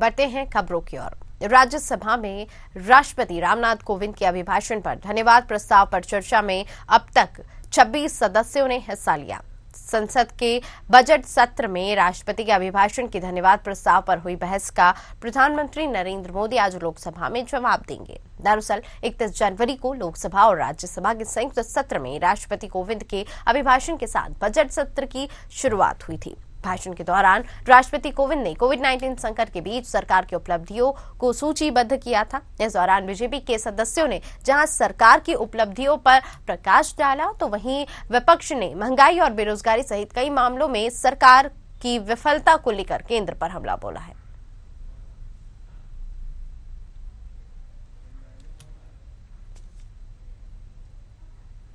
बढ़ते हैं खबरों की ओर राज्यसभा में राष्ट्रपति रामनाथ कोविंद के अभिभाषण पर धन्यवाद प्रस्ताव पर चर्चा में अब तक 26 सदस्यों ने हिस्सा लिया संसद के बजट सत्र में राष्ट्रपति के अभिभाषण के धन्यवाद प्रस्ताव पर हुई बहस का प्रधानमंत्री नरेंद्र मोदी आज लोकसभा में जवाब देंगे दरअसल 31 जनवरी को लोकसभा और राज्यसभा के संयुक्त सत्र में राष्ट्रपति कोविंद के अभिभाषण के साथ बजट सत्र की शुरुआत हुई थी भाषण के दौरान राष्ट्रपति कोविंद ने कोविड 19 संकट के बीच सरकार की उपलब्धियों को सूचीबद्ध किया था इस दौरान बीजेपी के सदस्यों ने जहां सरकार की उपलब्धियों पर प्रकाश डाला तो वहीं विपक्ष ने महंगाई और बेरोजगारी सहित कई मामलों में सरकार की विफलता को लेकर केंद्र पर हमला बोला है